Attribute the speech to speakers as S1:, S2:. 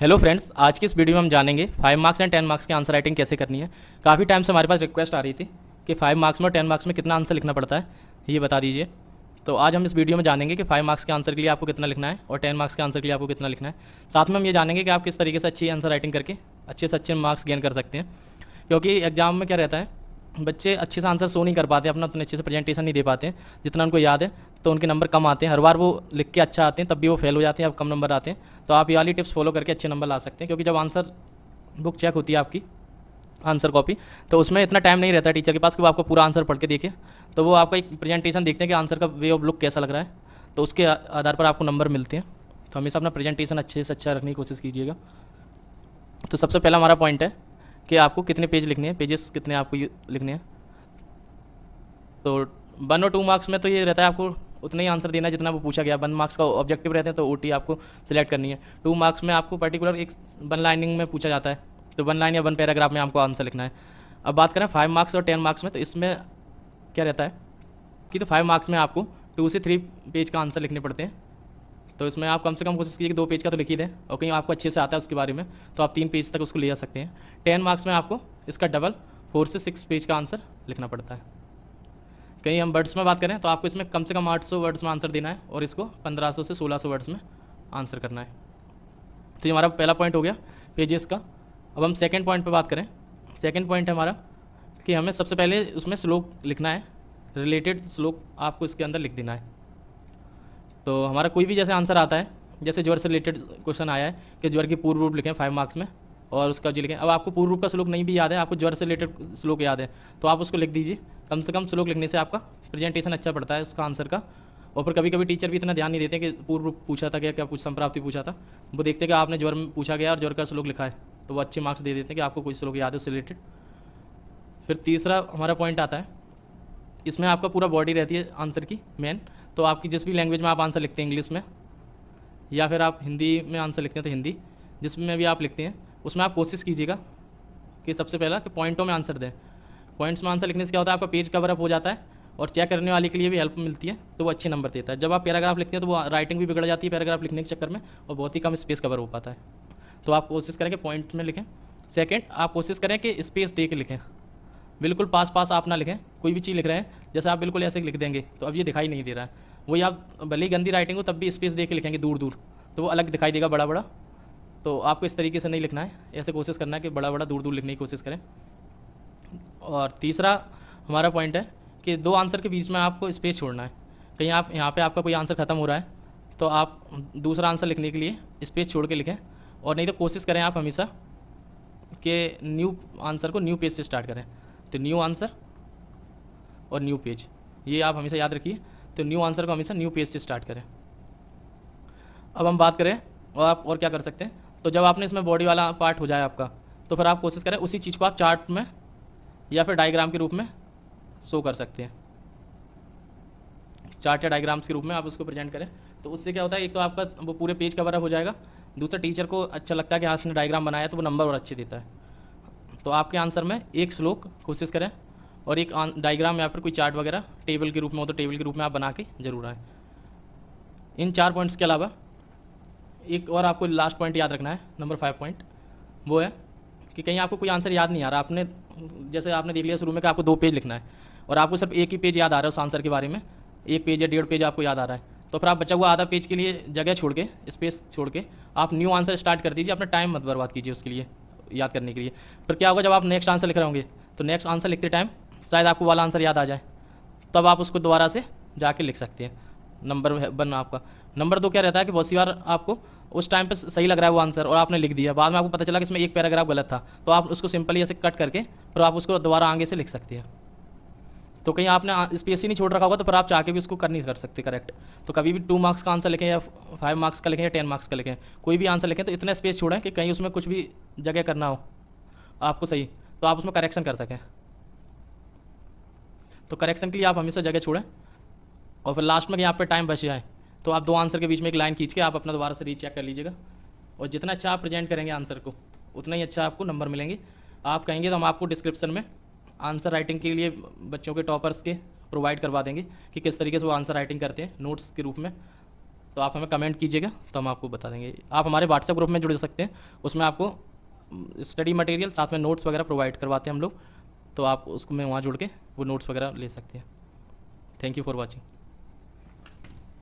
S1: hello friends आज की इस वीडियो में हम जानेंगे five marks and ten marks की आंसर राइटिंग कैसे करनी है काफ़ी टाइम से हमारे पास रिक्वेस्ट आ रही थी कि फाइव मार्क्स में टेन मार्क्स में कितना आंसर लिखना पड़ता है ये बता दीजिए तो आज हम इस वीडियो में जानेंगे कि फाइव मार्क्स के आंसर के लिए आपको कितना लिखना है और टेन मार्क्स के आंसर के लिए आपको कितना लिखना है साथ में हम ये जानेंगे कि आप किस तरीके से अच्छी आंसर राइटिंग करके अच्छे से अच्छे मार्क्स गेन कर सकते हैं क्योंकि एग्जाम में क्या रहता है बच्चे अच्छे से आंसर शो नहीं कर पाते अपना उतने अच्छे से प्रेजेंटेशन नहीं दे पाते जितना उनको याद है तो उनके नंबर कम आते हैं हर बार वो लिख के अच्छा आते हैं तब भी वो फेल हो जाते हैं अब कम नंबर आते हैं तो आप ये वाली टिप्स फॉलो करके अच्छे नंबर ला सकते हैं क्योंकि जब आंसर बुक चेक होती है आपकी आंसर कॉपी तो उसमें इतना टाइम नहीं रहता टीचर के पास कि वो आपको पूरा आंसर पढ़ के देखे तो वो आपका एक प्रेजेंटेशन देखते हैं कि आंसर का वे ऑफ लुक कैसा लग रहा है तो उसके आधार पर आपको नंबर मिलते हैं तो हमेशा अपना प्रेजेंटेशन अच्छे से अच्छा रखने की कोशिश कीजिएगा तो सबसे पहला हमारा पॉइंट है कि आपको कितने पेज लिखने हैं पेजेस कितने आपको लिखने हैं तो वन और टू मार्क्स में तो ये रहता है आपको उतना ही आंसर देना है जितना वो पूछा गया वन मार्क्स का ऑब्जेक्टिव रहता है तो ओ आपको सिलेक्ट करनी है टू मार्क्स में आपको पर्टिकुलर एक वन लाइनिंग में पूछा जाता है तो वन लाइन या वन पैराग्राफ में आपको आंसर लिखना है अब बात करें फाइव मार्क्स और टेन मार्क्स में तो इसमें क्या रहता है कि तो फाइव मार्क्स में आपको टू से थ्री पेज का आंसर लिखने पड़ते हैं तो इसमें आप कम से कम कोशिश कीजिए कि दो पेज का तो लिख ही दें और कहीं आपको अच्छे से आता है उसके बारे में तो आप तीन पेज तक उसको ले जा सकते हैं टेन मार्क्स में आपको इसका डबल फोर से सिक्स पेज का आंसर लिखना पड़ता है कहीं हम वर्ड्स में बात करें तो आपको इसमें कम से कम सौ वर्ड्स में आंसर देना है और इसको सौ से सौ वर्ड्स में आंसर करना है तो ये हमारा पहला पॉइंट हो गया पेजेस का अब हम सेकेंड पॉइंट पर बात करें सेकेंड पॉइंट है हमारा कि हमें सबसे पहले उसमें स्लोक लिखना है रिलेटेड स्लोक आपको इसके अंदर लिख देना है तो हमारा कोई भी जैसे आंसर आता है जैसे ज्वर से रिलेटेड क्वेश्चन आया है कि ज्वर की पूर्व रूप लिखें फाइव मार्क्स में और उसका जी लिखें अब आपको पूर्व रूप का श्लोक नहीं भी याद है आपको ज्वर से रिलेटेड श्लोक याद है तो आप उसको लिख दीजिए कम से कम श्लोक लिखने से आपका प्रेजेंटेशन अच्छा पड़ता है उसका आंसर का और फिर कभी कभी टीचर भी इतना ध्यान नहीं देते कि पूर्व रूप पूछा था क्या क्या कुछ संप्राप्ति पूछा था वो देखते कि आपने ज्वर में पूछा गया और ज्वर का श्लोक लिखा है तो वो अच्छे मार्क्स दे देते हैं कि आपको कुछ श्लोक याद है उससे रिलेटेड फिर तीसरा हमारा पॉइंट आता है इसमें आपका पूरा बॉडी रहती है आंसर की मेन तो आपकी जिस भी लैंग्वेज में आप आंसर लिखते हैं इंग्लिश में या फिर आप हिंदी में आंसर लिखते हैं तो हिंदी जिसमें भी आप लिखते हैं उसमें आप कोशिश कीजिएगा कि सबसे पहला कि पॉइंटों में आंसर दें पॉइंट्स में आंसर लिखने से क्या होता है आपका पेज कवर अप हो जाता है और चेक करने वाले के लिए भी हेल्प मिलती है तो वो अच्छे नंबर देता है जब आप पैराग्राफ लिखते हैं तो वो राइटिंग भी बिगड़ जाती है पैराग्राफ लिखने के चक्कर में और बहुत ही कम स्पेस कवर हो पाता है तो आप कोशिश करें कि पॉइंट में लिखें सेकेंड आप कोशिश करें कि स्पेस दे के लिखें बिल्कुल पास पास आप ना लिखें कोई भी चीज़ लिख रहे हैं जैसे आप बिल्कुल ऐसे लिख देंगे तो अब ये दिखाई नहीं दे रहा है वही आप भले ही गंदी राइटिंग हो तब भी स्पेस दे के लिखेंगे दूर दूर तो वो अलग दिखाई देगा बड़ा बड़ा तो आपको इस तरीके से नहीं लिखना है ऐसे कोशिश करना है कि बड़ा बड़ा दूर दूर लिखने की कोशिश करें और तीसरा हमारा पॉइंट है कि दो आंसर के बीच में आपको स्पेस छोड़ना है कहीं आप यहाँ पे आपका कोई आंसर ख़त्म हो रहा है तो आप दूसरा आंसर लिखने के लिए स्पेस छोड़ के लिखें और नहीं तो कोशिश करें आप हमेशा कि न्यू आंसर को न्यू पेज से स्टार्ट करें तो न्यू आंसर और न्यू पेज ये आप हमेशा याद रखिए तो न्यू आंसर को हमेशा न्यू पेज से स्टार्ट करें अब हम बात करें और आप और क्या कर सकते हैं तो जब आपने इसमें बॉडी वाला पार्ट हो जाए आपका तो फिर आप कोशिश करें उसी चीज़ को आप चार्ट में या फिर डायग्राम के रूप में शो कर सकते हैं चार्ट या डायग्राम्स के रूप में आप उसको प्रेजेंट करें तो उससे क्या होता है एक तो आपका वो पूरे पेज कवर अप हो जाएगा दूसरा टीचर को अच्छा लगता है कि हाँ इसने डायग्राम बनाया तो वो नंबर और अच्छे देता है तो आपके आंसर में एक श्लोक कोशिश करें और एक डायग्राम या पर कोई चार्ट वगैरह टेबल के रूप में हो तो टेबल के रूप में आप बना के जरूर आएँ इन चार पॉइंट्स के अलावा एक और आपको लास्ट पॉइंट याद रखना है नंबर फाइव पॉइंट वो है कि कहीं आपको कोई आंसर याद नहीं आ रहा आपने जैसे आपने देख लिया शुरू में कि आपको दो पेज लिखना है और आपको सिर्फ एक ही पेज याद आ रहा है उस आंसर के बारे में एक पेज या डेढ़ पेज आपको याद आ रहा है तो फिर आप बचा हुआ आधा पेज के लिए जगह छोड़ के स्पेस छोड़ के आप न्यू आंसर स्टार्ट कर दीजिए अपना टाइम मत बर्बाद कीजिए उसके लिए याद करने के लिए फिर क्या होगा जब आप नेक्स्ट आंसर लिख रहे होंगे तो नेक्स्ट आंसर लिखते टाइम शायद आपको वाला आंसर याद आ जाए तब आप उसको दोबारा से जाके लिख सकते हैं नंबर वन आपका नंबर दो क्या रहता है कि बहुत सी बार आपको उस टाइम पे सही लग रहा है वो आंसर और आपने लिख दिया बाद में आपको पता चला कि इसमें एक पैराग्राफ गलत था तो आप उसको सिंपली ऐसे कट करके फिर आप उसको दोबारा आगे से लिख सकते हैं तो कहीं आपने इस पी नहीं छोड़ रखा होगा तो फिर आप चाह के भी उसको कर नहीं कर सकते करेक्ट तो कभी भी टू मार्क्स का आंसर लिखें या फाइव मार्क्स का लिखें या टेन मार्क्स का लिखें कोई भी आंसर लिखें तो इतना स्पेस छोड़ें कि कहीं उसमें कुछ भी जगह करना हो आपको सही तो आप उसमें करेक्शन कर सकें तो करेक्शन के लिए आप हमेशा जगह छोड़ें और फिर लास्ट में यहाँ पर टाइम बच जाए तो आप दो आंसर के बीच में एक लाइन खींच के आप अपना दोबारा से रीचेक कर लीजिएगा और जितना अच्छा आप प्रेजेंट करेंगे आंसर को उतना ही अच्छा आपको नंबर मिलेंगे आप कहेंगे तो हम आपको डिस्क्रिप्शन में आंसर राइटिंग के लिए बच्चों के टॉपर्स के प्रोवाइड करवा देंगे कि किस तरीके से वो आंसर राइटिंग करते हैं नोट्स के रूप में तो आप हमें कमेंट कीजिएगा तो हम आपको बता देंगे आप हमारे व्हाट्सएप ग्रुप में जुड़ सकते हैं उसमें आपको स्टडी mm, मटेरियल साथ में नोट्स वगैरह प्रोवाइड करवाते हैं हम लोग तो आप उसको मैं वहाँ जुड़ के वो नोट्स वगैरह ले सकते हैं थैंक यू फॉर वॉचिंग